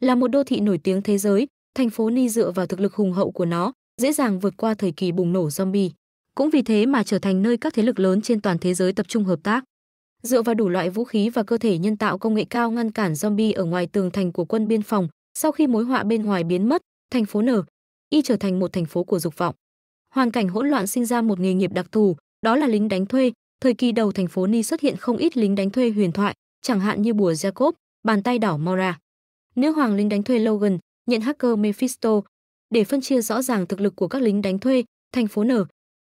Là một đô thị nổi tiếng thế giới, thành phố Ni dựa vào thực lực hùng hậu của nó, dễ dàng vượt qua thời kỳ bùng nổ zombie. Cũng vì thế mà trở thành nơi các thế lực lớn trên toàn thế giới tập trung hợp tác. Dựa vào đủ loại vũ khí và cơ thể nhân tạo công nghệ cao ngăn cản zombie ở ngoài tường thành của quân biên phòng, sau khi mối họa bên ngoài biến mất, thành phố N, y trở thành một thành phố của dục vọng. Hoàn cảnh hỗn loạn sinh ra một nghề nghiệp đặc thù, đó là lính đánh thuê. Thời kỳ đầu thành phố Ni xuất hiện không ít lính đánh thuê huyền thoại, chẳng hạn như bùa Jacob, bàn tay đỏ Mora. Nữ hoàng lính đánh thuê Logan nhận hacker Mephisto để phân chia rõ ràng thực lực của các lính đánh thuê, thành phố N.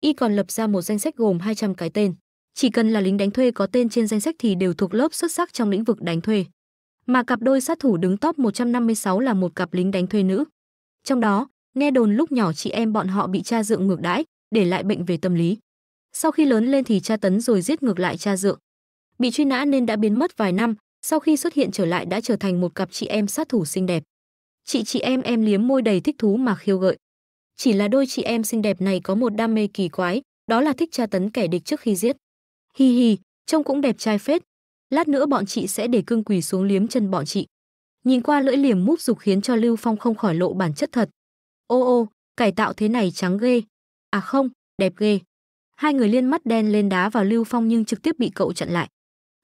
Y còn lập ra một danh sách gồm 200 cái tên. Chỉ cần là lính đánh thuê có tên trên danh sách thì đều thuộc lớp xuất sắc trong lĩnh vực đánh thuê. Mà cặp đôi sát thủ đứng top 156 là một cặp lính đánh thuê nữ. Trong đó, nghe đồn lúc nhỏ chị em bọn họ bị cha dượng ngược đãi, để lại bệnh về tâm lý. Sau khi lớn lên thì cha tấn rồi giết ngược lại cha dượng. Bị truy nã nên đã biến mất vài năm, sau khi xuất hiện trở lại đã trở thành một cặp chị em sát thủ xinh đẹp. Chị chị em em liếm môi đầy thích thú mà khiêu gợi. Chỉ là đôi chị em xinh đẹp này có một đam mê kỳ quái, đó là thích tra tấn kẻ địch trước khi giết. Hi hi, trông cũng đẹp trai phết. Lát nữa bọn chị sẽ để cương quỳ xuống liếm chân bọn chị. Nhìn qua lưỡi liềm múp dục khiến cho Lưu Phong không khỏi lộ bản chất thật. Ô ô, cải tạo thế này trắng ghê. À không, đẹp ghê. Hai người liên mắt đen lên đá vào Lưu Phong nhưng trực tiếp bị cậu chặn lại.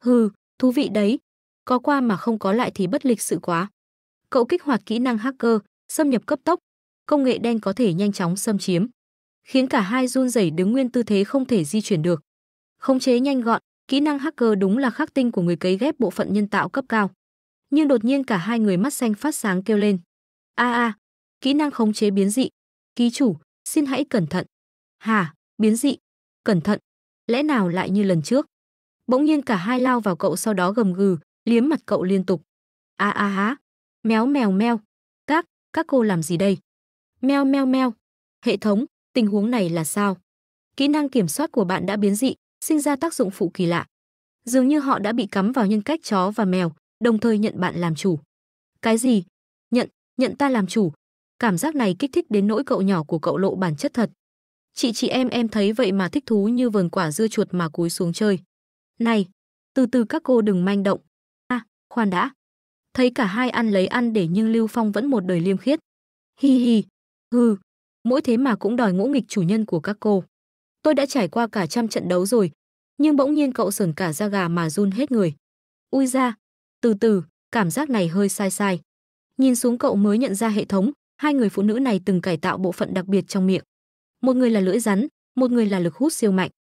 Hừ, thú vị đấy, có qua mà không có lại thì bất lịch sự quá. Cậu kích hoạt kỹ năng hacker, xâm nhập cấp tốc, công nghệ đen có thể nhanh chóng xâm chiếm, khiến cả hai run rẩy đứng nguyên tư thế không thể di chuyển được. Khống chế nhanh gọn, kỹ năng hacker đúng là khắc tinh của người cấy ghép bộ phận nhân tạo cấp cao. Nhưng đột nhiên cả hai người mắt xanh phát sáng kêu lên. A a, kỹ năng khống chế biến dị, ký chủ, xin hãy cẩn thận. Hà, biến dị, cẩn thận. Lẽ nào lại như lần trước? Bỗng nhiên cả hai lao vào cậu sau đó gầm gừ, liếm mặt cậu liên tục. A a há, méo mèo meo. Các, các cô làm gì đây? Meo meo meo. Hệ thống, tình huống này là sao? Kỹ năng kiểm soát của bạn đã biến dị, sinh ra tác dụng phụ kỳ lạ. Dường như họ đã bị cắm vào nhân cách chó và mèo, đồng thời nhận bạn làm chủ. Cái gì? Nhận, nhận ta làm chủ. Cảm giác này kích thích đến nỗi cậu nhỏ của cậu lộ bản chất thật. Chị chị em em thấy vậy mà thích thú như vườn quả dưa chuột mà cúi xuống chơi. Này, từ từ các cô đừng manh động, khoan đã thấy cả hai ăn lấy ăn để nhưng lưu phong vẫn một đời liêm khiết hi hi hừ mỗi thế mà cũng đòi ngỗ nghịch chủ nhân của các cô tôi đã trải qua cả trăm trận đấu rồi nhưng bỗng nhiên cậu sởn cả da gà mà run hết người ui ra từ từ cảm giác này hơi sai sai nhìn xuống cậu mới nhận ra hệ thống hai người phụ nữ này từng cải tạo bộ phận đặc biệt trong miệng một người là lưỡi rắn một người là lực hút siêu mạnh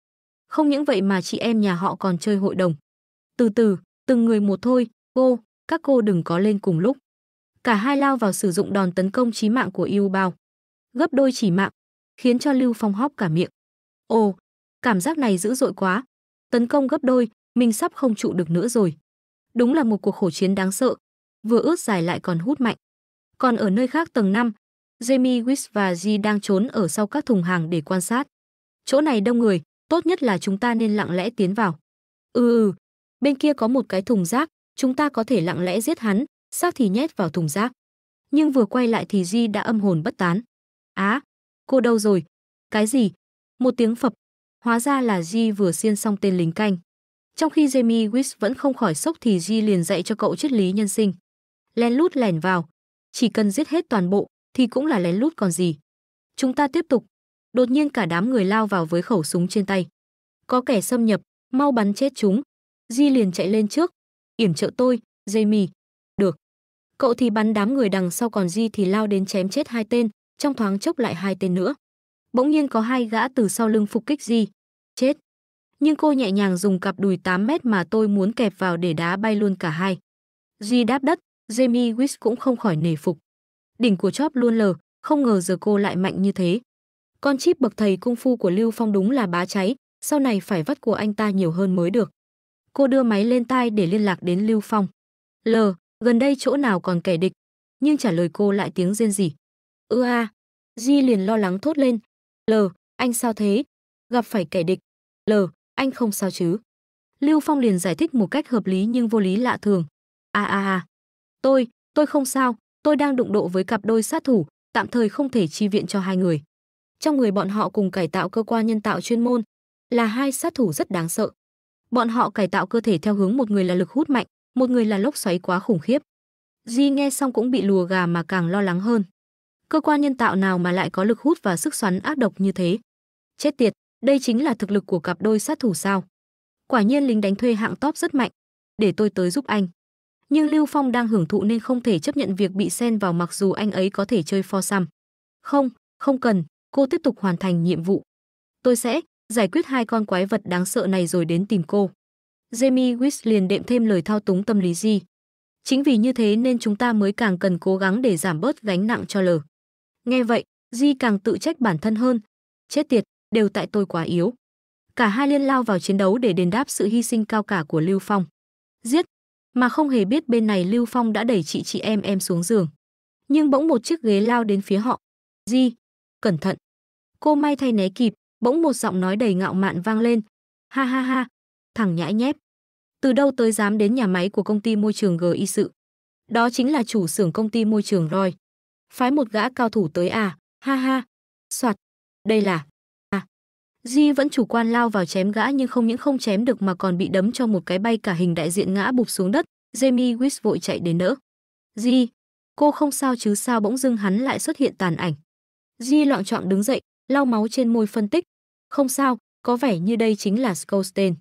không những vậy mà chị em nhà họ còn chơi hội đồng từ từ từng người một thôi Cô, các cô đừng có lên cùng lúc. Cả hai lao vào sử dụng đòn tấn công chí mạng của Yêu Bao. Gấp đôi chỉ mạng, khiến cho Lưu Phong hóc cả miệng. Ồ, cảm giác này dữ dội quá. Tấn công gấp đôi, mình sắp không trụ được nữa rồi. Đúng là một cuộc khổ chiến đáng sợ, vừa ướt dài lại còn hút mạnh. Còn ở nơi khác tầng 5, Jamie Wiss và Ji đang trốn ở sau các thùng hàng để quan sát. Chỗ này đông người, tốt nhất là chúng ta nên lặng lẽ tiến vào. Ừ ừ, bên kia có một cái thùng rác, chúng ta có thể lặng lẽ giết hắn, xác thì nhét vào thùng rác. Nhưng vừa quay lại thì Di đã âm hồn bất tán. Á, cô đâu rồi? Cái gì? Một tiếng phập. Hóa ra là Di vừa xiên xong tên lính canh. Trong khi Jamie Wiss vẫn không khỏi sốc thì Di liền dạy cho cậu triết lý nhân sinh. Lén lút lèn vào, chỉ cần giết hết toàn bộ thì cũng là lén lút còn gì. Chúng ta tiếp tục. Đột nhiên cả đám người lao vào với khẩu súng trên tay. Có kẻ xâm nhập, mau bắn chết chúng. Di liền chạy lên trước, yểm trợ tôi, Jamie. Được. Cậu thì bắn đám người đằng sau còn Di thì lao đến chém chết hai tên, trong thoáng chốc lại hai tên nữa. Bỗng nhiên có hai gã từ sau lưng phục kích Di. Chết. Nhưng cô nhẹ nhàng dùng cặp đùi 8 mét mà tôi muốn kẹp vào để đá bay luôn cả hai. Di đáp đất, Jamie Wiss cũng không khỏi nể phục. Đỉnh của chóp luôn lờ, không ngờ giờ cô lại mạnh như thế. Con chip bậc thầy cung phu của Lưu Phong đúng là bá cháy, sau này phải vắt của anh ta nhiều hơn mới được cô đưa máy lên tai để liên lạc đến Lưu Phong. L, gần đây chỗ nào còn kẻ địch, nhưng trả lời cô lại tiếng rên rỉ. Ư ừ a, Di liền lo lắng thốt lên. L, anh sao thế? Gặp phải kẻ địch. L, anh không sao chứ? Lưu Phong liền giải thích một cách hợp lý nhưng vô lý lạ thường. A a a, tôi, tôi không sao, tôi đang đụng độ với cặp đôi sát thủ, tạm thời không thể chi viện cho hai người. Trong người bọn họ cùng cải tạo cơ quan nhân tạo chuyên môn, là hai sát thủ rất đáng sợ. Bọn họ cải tạo cơ thể theo hướng một người là lực hút mạnh, một người là lốc xoáy quá khủng khiếp. Di nghe xong cũng bị lùa gà mà càng lo lắng hơn. Cơ quan nhân tạo nào mà lại có lực hút và sức xoắn ác độc như thế? Chết tiệt, đây chính là thực lực của cặp đôi sát thủ sao? Quả nhiên lính đánh thuê hạng top rất mạnh. Để tôi tới giúp anh. Nhưng Lưu Phong đang hưởng thụ nên không thể chấp nhận việc bị xen vào mặc dù anh ấy có thể chơi for xăm. Không, không cần, cô tiếp tục hoàn thành nhiệm vụ. Tôi sẽ, giải quyết hai con quái vật đáng sợ này rồi đến tìm cô. Jamie Wiss liền đệm thêm lời thao túng tâm lý gì. Chính vì như thế nên chúng ta mới càng cần cố gắng để giảm bớt gánh nặng cho L. Nghe vậy, Di càng tự trách bản thân hơn. Chết tiệt, đều tại tôi quá yếu. Cả hai liên lao vào chiến đấu để đền đáp sự hy sinh cao cả của Lưu Phong. Giết, mà không hề biết bên này Lưu Phong đã đẩy chị chị em em xuống giường. Nhưng bỗng một chiếc ghế lao đến phía họ. Di, cẩn thận. Cô may thay né kịp, bỗng một giọng nói đầy ngạo mạn vang lên. Ha ha ha, thằng nhãi nhép. Từ đâu tới dám đến nhà máy của công ty môi trường GI sự? Đó chính là chủ xưởng công ty môi trường Roy. Phái một gã cao thủ tới à, ha ha. Soạt, đây là... À. Di vẫn chủ quan lao vào chém gã nhưng không những không chém được mà còn bị đấm cho một cái bay cả hình đại diện ngã bụp xuống đất. Jamie Wiss vội chạy đến đỡ. Di, cô không sao chứ sao bỗng dưng hắn lại xuất hiện tàn ảnh. Di loạn trọng đứng dậy, lau máu trên môi phân tích, không sao, có vẻ như đây chính là Skolstein.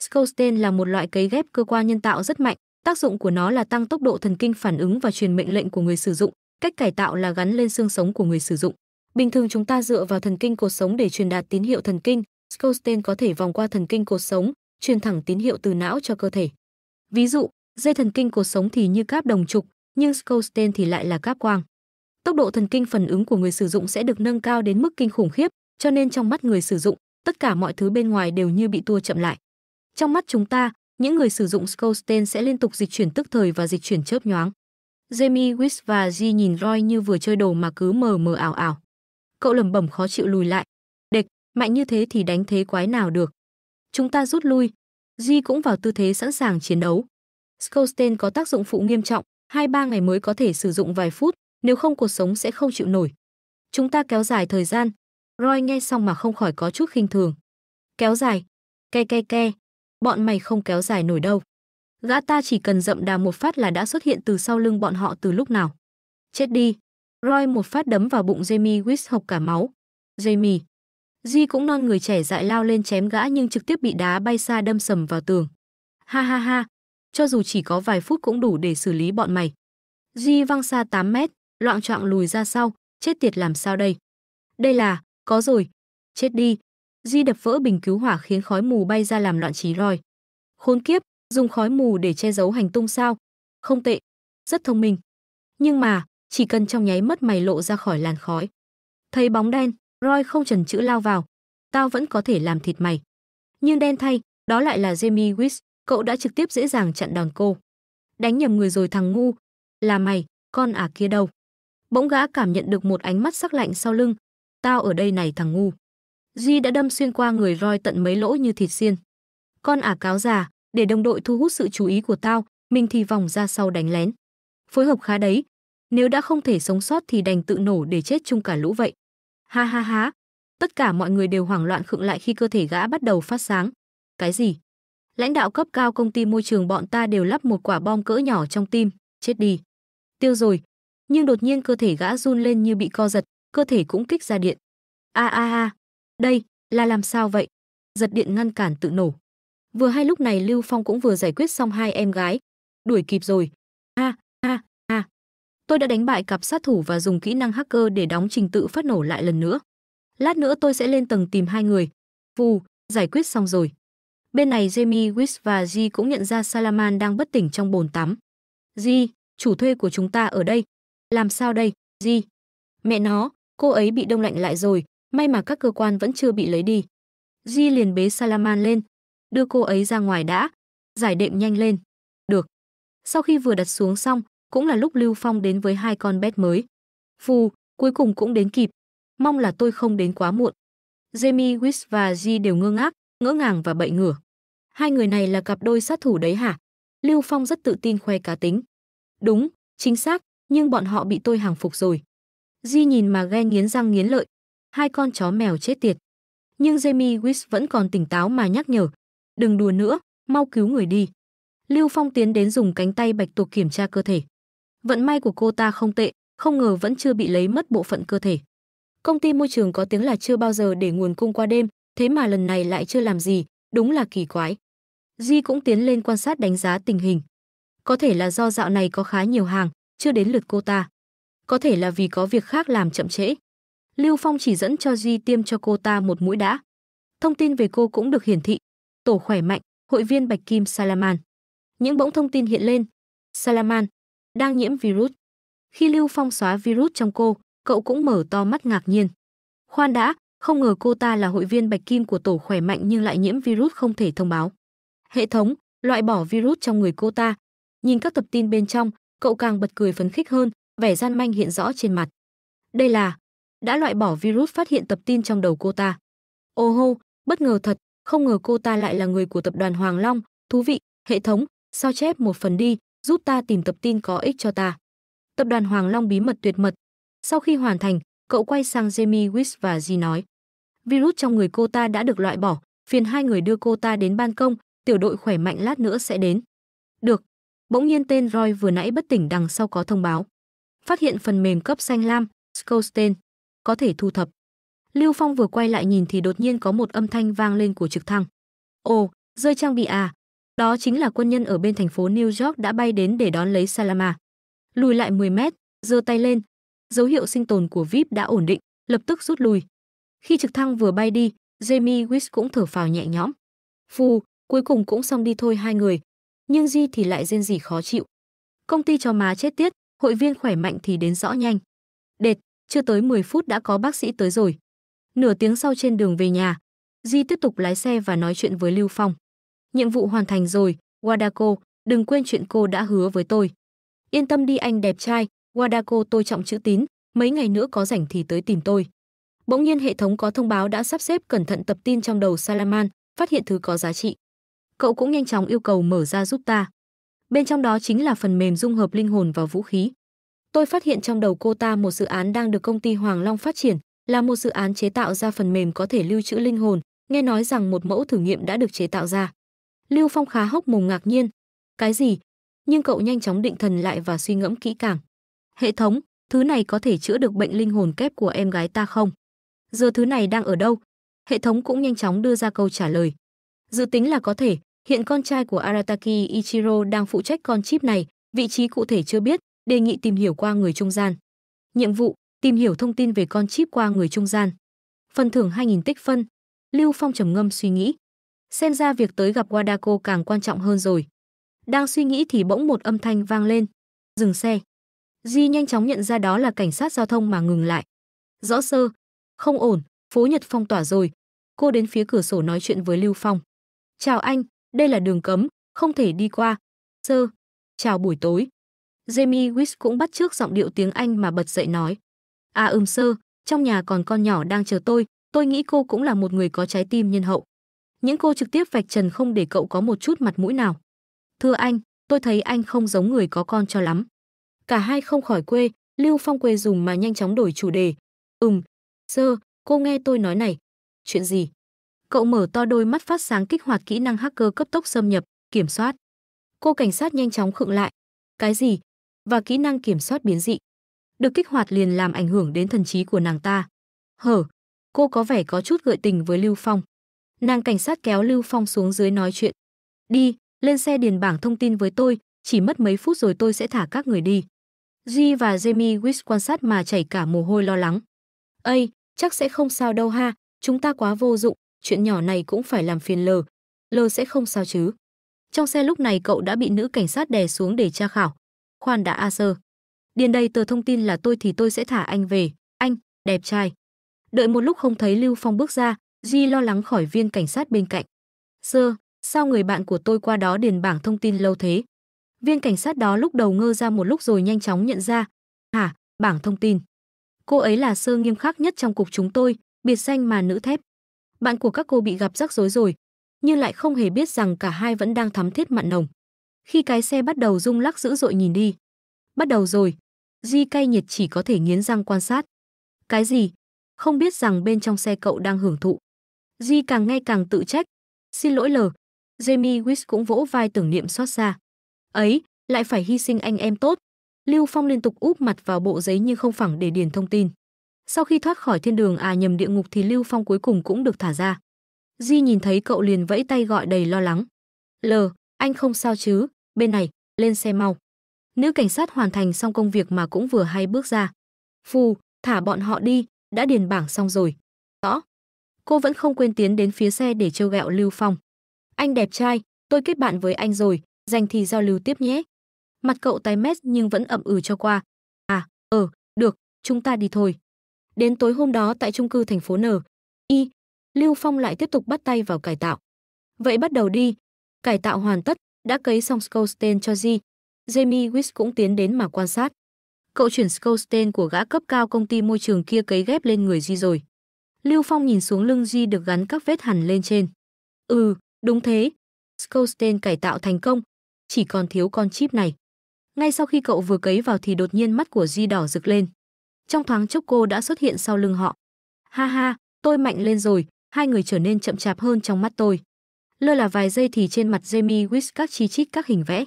Skolstein là một loại cấy ghép cơ quan nhân tạo rất mạnh, tác dụng của nó là tăng tốc độ thần kinh phản ứng và truyền mệnh lệnh của người sử dụng, cách cải tạo là gắn lên xương sống của người sử dụng. Bình thường chúng ta dựa vào thần kinh cột sống để truyền đạt tín hiệu thần kinh, Skolstein có thể vòng qua thần kinh cột sống, truyền thẳng tín hiệu từ não cho cơ thể. Ví dụ, dây thần kinh cột sống thì như cáp đồng trục, nhưng Skolstein thì lại là cáp quang. Tốc độ thần kinh phản ứng của người sử dụng sẽ được nâng cao đến mức kinh khủng khiếp, cho nên trong mắt người sử dụng, tất cả mọi thứ bên ngoài đều như bị tua chậm lại. Trong mắt chúng ta, những người sử dụng Skolstein sẽ liên tục dịch chuyển tức thời và dịch chuyển chớp nhoáng. Jamie Wiss và Ji nhìn Roy như vừa chơi đồ mà cứ mờ mờ ảo ảo. Cậu lẩm bẩm khó chịu lùi lại. Địch, mạnh như thế thì đánh thế quái nào được. Chúng ta rút lui. Ji cũng vào tư thế sẵn sàng chiến đấu. Skolstein có tác dụng phụ nghiêm trọng, hai ba ngày mới có thể sử dụng vài phút, nếu không cuộc sống sẽ không chịu nổi. Chúng ta kéo dài thời gian, Roy nghe xong mà không khỏi có chút khinh thường. Kéo dài. Ke ke ke. Bọn mày không kéo dài nổi đâu. Gã ta chỉ cần dậm đà một phát là đã xuất hiện từ sau lưng bọn họ từ lúc nào. Chết đi. Roy một phát đấm vào bụng Jamie Wiss hộc cả máu. Jamie. Di cũng non người trẻ dại lao lên chém gã nhưng trực tiếp bị đá bay xa đâm sầm vào tường. Ha ha ha. Cho dù chỉ có vài phút cũng đủ để xử lý bọn mày. Di văng xa 8 mét, loạn trọng lùi ra sau, chết tiệt làm sao đây? Đây là có rồi, chết đi. Duy đập vỡ bình cứu hỏa khiến khói mù bay ra làm loạn trí roi. Khốn kiếp, dùng khói mù để che giấu hành tung sao? Không tệ, rất thông minh. Nhưng mà, chỉ cần trong nháy mắt mày lộ ra khỏi làn khói. Thấy bóng đen, roi không chần chữ lao vào. Tao vẫn có thể làm thịt mày. Nhưng đen thay, đó lại là Jamie Wiss, cậu đã trực tiếp dễ dàng chặn đòn cô. Đánh nhầm người rồi thằng ngu. Là mày, con à kia đâu. Bỗng gã cảm nhận được một ánh mắt sắc lạnh sau lưng, Tao ở đây này thằng ngu. Duy đã đâm xuyên qua người roi tận mấy lỗ như thịt xiên. Con ả à cáo già, để đồng đội thu hút sự chú ý của tao, mình thì vòng ra sau đánh lén. Phối hợp khá đấy, nếu đã không thể sống sót thì đành tự nổ để chết chung cả lũ vậy. Ha ha ha, tất cả mọi người đều hoảng loạn khựng lại khi cơ thể gã bắt đầu phát sáng. Cái gì? Lãnh đạo cấp cao công ty môi trường bọn ta đều lắp một quả bom cỡ nhỏ trong tim, chết đi. Tiêu rồi. Nhưng đột nhiên cơ thể gã run lên như bị co giật, cơ thể cũng kích ra điện. A a a, đây là làm sao vậy? Giật điện ngăn cản tự nổ. Vừa hai lúc này Lưu Phong cũng vừa giải quyết xong hai em gái, đuổi kịp rồi. A a a. Tôi đã đánh bại cặp sát thủ và dùng kỹ năng hacker để đóng trình tự phát nổ lại lần nữa. Lát nữa tôi sẽ lên tầng tìm hai người. Vù, giải quyết xong rồi. Bên này Jamie, Wish và Ji cũng nhận ra Salaman đang bất tỉnh trong bồn tắm. Ji, chủ thuê của chúng ta ở đây. Làm sao đây, Ji? Mẹ nó, cô ấy bị đông lạnh lại rồi, may mà các cơ quan vẫn chưa bị lấy đi. Di liền bế Salaman lên, đưa cô ấy ra ngoài đã, giải đệm nhanh lên. Được. Sau khi vừa đặt xuống xong, cũng là lúc Lưu Phong đến với hai con bét mới. Phù, cuối cùng cũng đến kịp, mong là tôi không đến quá muộn. Jamie Wiss và Di đều ngơ ngác, ngỡ ngàng và bậy ngửa. Hai người này là cặp đôi sát thủ đấy hả? Lưu Phong rất tự tin khoe cá tính. Đúng, chính xác, nhưng bọn họ bị tôi hàng phục rồi. Di nhìn mà ghen nghiến răng nghiến lợi. Hai con chó mèo chết tiệt. Nhưng Jamie Whis vẫn còn tỉnh táo mà nhắc nhở. Đừng đùa nữa, mau cứu người đi. Lưu Phong tiến đến dùng cánh tay bạch tuộc kiểm tra cơ thể. Vận may của cô ta không tệ, không ngờ vẫn chưa bị lấy mất bộ phận cơ thể. Công ty môi trường có tiếng là chưa bao giờ để nguồn cung qua đêm, thế mà lần này lại chưa làm gì, đúng là kỳ quái. Di cũng tiến lên quan sát đánh giá tình hình. Có thể là do dạo này có khá nhiều hàng, chưa đến lượt cô ta có thể là vì có việc khác làm chậm trễ. Lưu Phong chỉ dẫn cho Di tiêm cho cô ta một mũi đã. Thông tin về cô cũng được hiển thị. Tổ khỏe mạnh, hội viên Bạch Kim Salaman. Những bỗng thông tin hiện lên. Salaman đang nhiễm virus. Khi Lưu Phong xóa virus trong cô, cậu cũng mở to mắt ngạc nhiên. Khoan đã, không ngờ cô ta là hội viên Bạch Kim của tổ khỏe mạnh nhưng lại nhiễm virus không thể thông báo. Hệ thống loại bỏ virus trong người cô ta. Nhìn các tập tin bên trong, cậu càng bật cười phấn khích hơn, vẻ gian manh hiện rõ trên mặt. Đây là đã loại bỏ virus phát hiện tập tin trong đầu cô ta. Ô hô, bất ngờ thật, không ngờ cô ta lại là người của tập đoàn Hoàng Long, thú vị, hệ thống, sao chép một phần đi, giúp ta tìm tập tin có ích cho ta. Tập đoàn Hoàng Long bí mật tuyệt mật. Sau khi hoàn thành, cậu quay sang Jamie Wiss và Di nói. Virus trong người cô ta đã được loại bỏ, phiền hai người đưa cô ta đến ban công, tiểu đội khỏe mạnh lát nữa sẽ đến. Được. Bỗng nhiên tên Roy vừa nãy bất tỉnh đằng sau có thông báo phát hiện phần mềm cấp xanh lam, Skolstein, có thể thu thập. Lưu Phong vừa quay lại nhìn thì đột nhiên có một âm thanh vang lên của trực thăng. Ồ, rơi trang bị à? Đó chính là quân nhân ở bên thành phố New York đã bay đến để đón lấy Salama. Lùi lại 10 mét, giơ tay lên. Dấu hiệu sinh tồn của VIP đã ổn định, lập tức rút lui Khi trực thăng vừa bay đi, Jamie Wish cũng thở phào nhẹ nhõm. Phù, cuối cùng cũng xong đi thôi hai người. Nhưng Di thì lại rên rỉ khó chịu. Công ty cho má chết tiết, hội viên khỏe mạnh thì đến rõ nhanh. Đệt, chưa tới 10 phút đã có bác sĩ tới rồi. Nửa tiếng sau trên đường về nhà, Di tiếp tục lái xe và nói chuyện với Lưu Phong. Nhiệm vụ hoàn thành rồi, Wadako, đừng quên chuyện cô đã hứa với tôi. Yên tâm đi anh đẹp trai, Wadako tôi trọng chữ tín, mấy ngày nữa có rảnh thì tới tìm tôi. Bỗng nhiên hệ thống có thông báo đã sắp xếp cẩn thận tập tin trong đầu Salaman, phát hiện thứ có giá trị. Cậu cũng nhanh chóng yêu cầu mở ra giúp ta bên trong đó chính là phần mềm dung hợp linh hồn vào vũ khí. Tôi phát hiện trong đầu cô ta một dự án đang được công ty Hoàng Long phát triển, là một dự án chế tạo ra phần mềm có thể lưu trữ linh hồn, nghe nói rằng một mẫu thử nghiệm đã được chế tạo ra. Lưu Phong khá hốc mồm ngạc nhiên. Cái gì? Nhưng cậu nhanh chóng định thần lại và suy ngẫm kỹ càng. Hệ thống, thứ này có thể chữa được bệnh linh hồn kép của em gái ta không? Giờ thứ này đang ở đâu? Hệ thống cũng nhanh chóng đưa ra câu trả lời. Dự tính là có thể, Hiện con trai của Arataki Ichiro đang phụ trách con chip này, vị trí cụ thể chưa biết, đề nghị tìm hiểu qua người trung gian. Nhiệm vụ: tìm hiểu thông tin về con chip qua người trung gian. Phần thưởng 2000 tích phân. Lưu Phong trầm ngâm suy nghĩ. Xem ra việc tới gặp Wadako càng quan trọng hơn rồi. Đang suy nghĩ thì bỗng một âm thanh vang lên. Dừng xe. Di nhanh chóng nhận ra đó là cảnh sát giao thông mà ngừng lại. Rõ sơ. Không ổn, phố Nhật phong tỏa rồi. Cô đến phía cửa sổ nói chuyện với Lưu Phong. Chào anh, đây là đường cấm, không thể đi qua. Sơ, chào buổi tối. Jamie Wish cũng bắt trước giọng điệu tiếng Anh mà bật dậy nói. À ừm sơ, trong nhà còn con nhỏ đang chờ tôi, tôi nghĩ cô cũng là một người có trái tim nhân hậu. Những cô trực tiếp vạch trần không để cậu có một chút mặt mũi nào. Thưa anh, tôi thấy anh không giống người có con cho lắm. Cả hai không khỏi quê, Lưu Phong quê dùng mà nhanh chóng đổi chủ đề. Ừm, sơ, cô nghe tôi nói này. Chuyện gì? Cậu mở to đôi mắt phát sáng kích hoạt kỹ năng hacker cấp tốc xâm nhập, kiểm soát. Cô cảnh sát nhanh chóng khựng lại. Cái gì? Và kỹ năng kiểm soát biến dị. Được kích hoạt liền làm ảnh hưởng đến thần trí của nàng ta. Hở, cô có vẻ có chút gợi tình với Lưu Phong. Nàng cảnh sát kéo Lưu Phong xuống dưới nói chuyện. Đi, lên xe điền bảng thông tin với tôi, chỉ mất mấy phút rồi tôi sẽ thả các người đi. Duy và Jamie Wish quan sát mà chảy cả mồ hôi lo lắng. Ây, chắc sẽ không sao đâu ha, chúng ta quá vô dụng, chuyện nhỏ này cũng phải làm phiền lờ lờ sẽ không sao chứ trong xe lúc này cậu đã bị nữ cảnh sát đè xuống để tra khảo khoan đã a sơ điền đầy tờ thông tin là tôi thì tôi sẽ thả anh về anh đẹp trai đợi một lúc không thấy lưu phong bước ra di lo lắng khỏi viên cảnh sát bên cạnh sơ sao người bạn của tôi qua đó điền bảng thông tin lâu thế viên cảnh sát đó lúc đầu ngơ ra một lúc rồi nhanh chóng nhận ra hả bảng thông tin cô ấy là sơ nghiêm khắc nhất trong cục chúng tôi biệt danh mà nữ thép bạn của các cô bị gặp rắc rối rồi, nhưng lại không hề biết rằng cả hai vẫn đang thắm thiết mặn nồng. Khi cái xe bắt đầu rung lắc dữ dội nhìn đi. Bắt đầu rồi. Di cay nhiệt chỉ có thể nghiến răng quan sát. Cái gì? Không biết rằng bên trong xe cậu đang hưởng thụ. Di càng ngay càng tự trách. Xin lỗi lờ. Jamie wish cũng vỗ vai tưởng niệm xót xa. Ấy, lại phải hy sinh anh em tốt. Lưu Phong liên tục úp mặt vào bộ giấy nhưng không phẳng để điền thông tin. Sau khi thoát khỏi thiên đường à nhầm địa ngục thì Lưu Phong cuối cùng cũng được thả ra. di nhìn thấy cậu liền vẫy tay gọi đầy lo lắng. L, anh không sao chứ, bên này, lên xe mau. Nữ cảnh sát hoàn thành xong công việc mà cũng vừa hay bước ra. Phù, thả bọn họ đi, đã điền bảng xong rồi. Rõ. Cô vẫn không quên tiến đến phía xe để trêu gẹo Lưu Phong. Anh đẹp trai, tôi kết bạn với anh rồi, dành thì giao lưu tiếp nhé. Mặt cậu tái mét nhưng vẫn ậm ừ cho qua. À, ờ, được, chúng ta đi thôi. Đến tối hôm đó tại trung cư thành phố N, Y, Lưu Phong lại tiếp tục bắt tay vào cải tạo. Vậy bắt đầu đi. Cải tạo hoàn tất, đã cấy xong Skostein cho Di. Jamie Wiss cũng tiến đến mà quan sát. Cậu chuyển Skostein của gã cấp cao công ty môi trường kia cấy ghép lên người Di rồi. Lưu Phong nhìn xuống lưng Di được gắn các vết hẳn lên trên. Ừ, đúng thế. Skostein cải tạo thành công, chỉ còn thiếu con chip này. Ngay sau khi cậu vừa cấy vào thì đột nhiên mắt của Di đỏ rực lên trong thoáng chốc cô đã xuất hiện sau lưng họ. Ha ha, tôi mạnh lên rồi, hai người trở nên chậm chạp hơn trong mắt tôi. Lơ là vài giây thì trên mặt Jamie Wiss các chi chít các hình vẽ.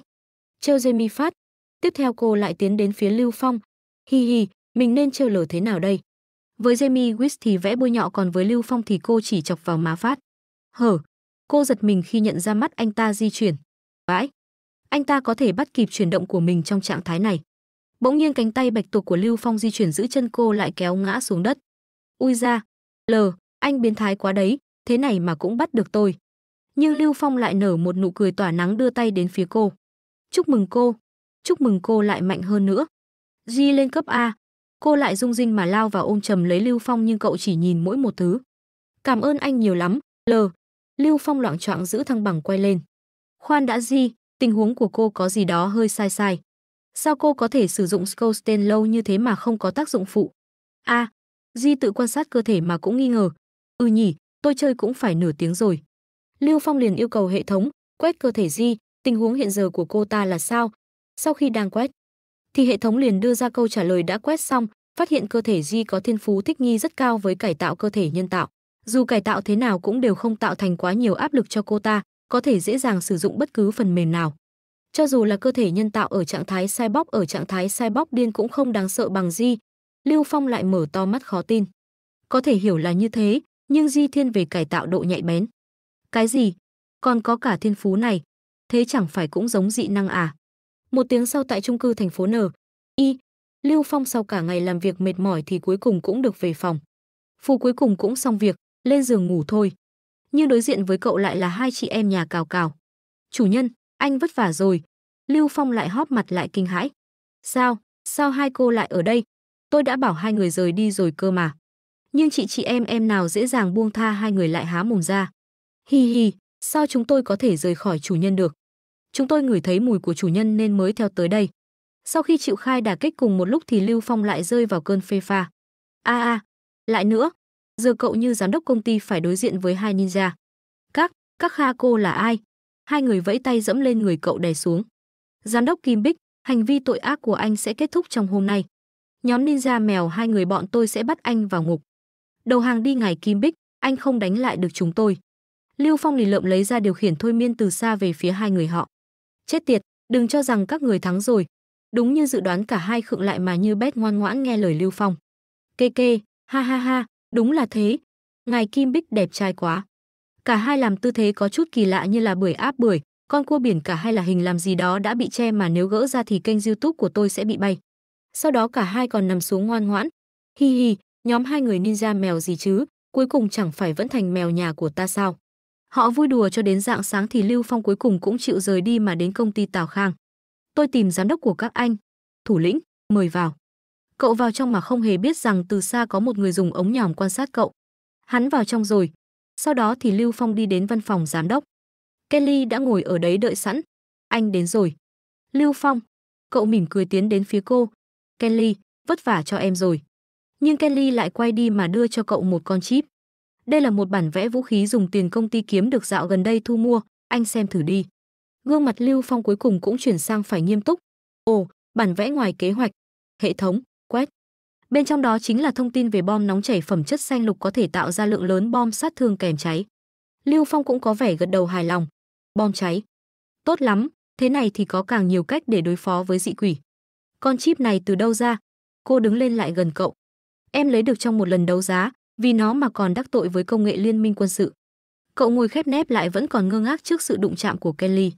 Trêu Jamie phát. Tiếp theo cô lại tiến đến phía Lưu Phong. Hi hi, mình nên trêu lở thế nào đây? Với Jamie Wiss thì vẽ bôi nhọ còn với Lưu Phong thì cô chỉ chọc vào má phát. Hở, cô giật mình khi nhận ra mắt anh ta di chuyển. Vãi, anh ta có thể bắt kịp chuyển động của mình trong trạng thái này bỗng nhiên cánh tay bạch tuộc của lưu phong di chuyển giữ chân cô lại kéo ngã xuống đất ui ra l anh biến thái quá đấy thế này mà cũng bắt được tôi nhưng lưu phong lại nở một nụ cười tỏa nắng đưa tay đến phía cô chúc mừng cô chúc mừng cô lại mạnh hơn nữa di lên cấp a cô lại rung rinh mà lao vào ôm chầm lấy lưu phong nhưng cậu chỉ nhìn mỗi một thứ cảm ơn anh nhiều lắm l lưu phong loạn trọng giữ thăng bằng quay lên khoan đã di tình huống của cô có gì đó hơi sai sai Sao cô có thể sử dụng Scouten lâu như thế mà không có tác dụng phụ? A, à, Di tự quan sát cơ thể mà cũng nghi ngờ. Ừ nhỉ, tôi chơi cũng phải nửa tiếng rồi. Lưu Phong liền yêu cầu hệ thống quét cơ thể Di, tình huống hiện giờ của cô ta là sao? Sau khi đang quét, thì hệ thống liền đưa ra câu trả lời đã quét xong, phát hiện cơ thể Di có thiên phú thích nghi rất cao với cải tạo cơ thể nhân tạo. Dù cải tạo thế nào cũng đều không tạo thành quá nhiều áp lực cho cô ta, có thể dễ dàng sử dụng bất cứ phần mềm nào. Cho dù là cơ thể nhân tạo ở trạng thái sai bóc ở trạng thái sai bóc điên cũng không đáng sợ bằng Di. Lưu Phong lại mở to mắt khó tin. Có thể hiểu là như thế, nhưng Di Thiên về cải tạo độ nhạy bén. Cái gì? Còn có cả thiên phú này. Thế chẳng phải cũng giống dị năng à? Một tiếng sau tại trung cư thành phố N. Y. Lưu Phong sau cả ngày làm việc mệt mỏi thì cuối cùng cũng được về phòng. Phù cuối cùng cũng xong việc, lên giường ngủ thôi. Nhưng đối diện với cậu lại là hai chị em nhà cào cào. Chủ nhân, anh vất vả rồi. Lưu Phong lại hóp mặt lại kinh hãi. Sao? Sao hai cô lại ở đây? Tôi đã bảo hai người rời đi rồi cơ mà. Nhưng chị chị em em nào dễ dàng buông tha hai người lại há mồm ra. Hi hi, sao chúng tôi có thể rời khỏi chủ nhân được? Chúng tôi ngửi thấy mùi của chủ nhân nên mới theo tới đây. Sau khi chịu khai đả kích cùng một lúc thì Lưu Phong lại rơi vào cơn phê pha. A a, lại nữa, giờ cậu như giám đốc công ty phải đối diện với hai ninja. Các, các kha cô là ai? hai người vẫy tay dẫm lên người cậu đè xuống. Giám đốc Kim Bích, hành vi tội ác của anh sẽ kết thúc trong hôm nay. Nhóm ninja mèo hai người bọn tôi sẽ bắt anh vào ngục. Đầu hàng đi ngài Kim Bích, anh không đánh lại được chúng tôi. Lưu Phong lì lợm lấy ra điều khiển thôi miên từ xa về phía hai người họ. Chết tiệt, đừng cho rằng các người thắng rồi. Đúng như dự đoán cả hai khựng lại mà như bét ngoan ngoãn nghe lời Lưu Phong. Kê kê, ha ha ha, đúng là thế. Ngài Kim Bích đẹp trai quá cả hai làm tư thế có chút kỳ lạ như là bưởi áp bưởi con cua biển cả hai là hình làm gì đó đã bị che mà nếu gỡ ra thì kênh youtube của tôi sẽ bị bay sau đó cả hai còn nằm xuống ngoan ngoãn hi hi nhóm hai người ninja mèo gì chứ cuối cùng chẳng phải vẫn thành mèo nhà của ta sao họ vui đùa cho đến dạng sáng thì lưu phong cuối cùng cũng chịu rời đi mà đến công ty tào khang tôi tìm giám đốc của các anh thủ lĩnh mời vào cậu vào trong mà không hề biết rằng từ xa có một người dùng ống nhòm quan sát cậu hắn vào trong rồi sau đó thì Lưu Phong đi đến văn phòng giám đốc. Kelly đã ngồi ở đấy đợi sẵn. Anh đến rồi. Lưu Phong. Cậu mỉm cười tiến đến phía cô. Kelly, vất vả cho em rồi. Nhưng Kelly lại quay đi mà đưa cho cậu một con chip. Đây là một bản vẽ vũ khí dùng tiền công ty kiếm được dạo gần đây thu mua, anh xem thử đi. Gương mặt Lưu Phong cuối cùng cũng chuyển sang phải nghiêm túc. Ồ, bản vẽ ngoài kế hoạch. Hệ thống, Bên trong đó chính là thông tin về bom nóng chảy phẩm chất xanh lục có thể tạo ra lượng lớn bom sát thương kèm cháy. Lưu Phong cũng có vẻ gật đầu hài lòng. Bom cháy. Tốt lắm, thế này thì có càng nhiều cách để đối phó với dị quỷ. Con chip này từ đâu ra? Cô đứng lên lại gần cậu. Em lấy được trong một lần đấu giá, vì nó mà còn đắc tội với công nghệ liên minh quân sự. Cậu ngồi khép nép lại vẫn còn ngơ ngác trước sự đụng chạm của Kelly.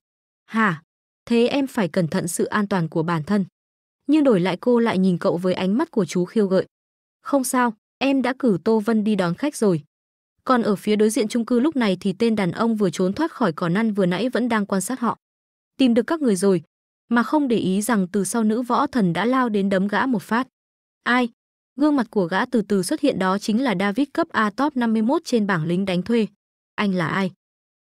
Hả? Thế em phải cẩn thận sự an toàn của bản thân nhưng đổi lại cô lại nhìn cậu với ánh mắt của chú khiêu gợi. Không sao, em đã cử Tô Vân đi đón khách rồi. Còn ở phía đối diện chung cư lúc này thì tên đàn ông vừa trốn thoát khỏi cỏ năn vừa nãy vẫn đang quan sát họ. Tìm được các người rồi, mà không để ý rằng từ sau nữ võ thần đã lao đến đấm gã một phát. Ai? Gương mặt của gã từ từ xuất hiện đó chính là David cấp A top 51 trên bảng lính đánh thuê. Anh là ai?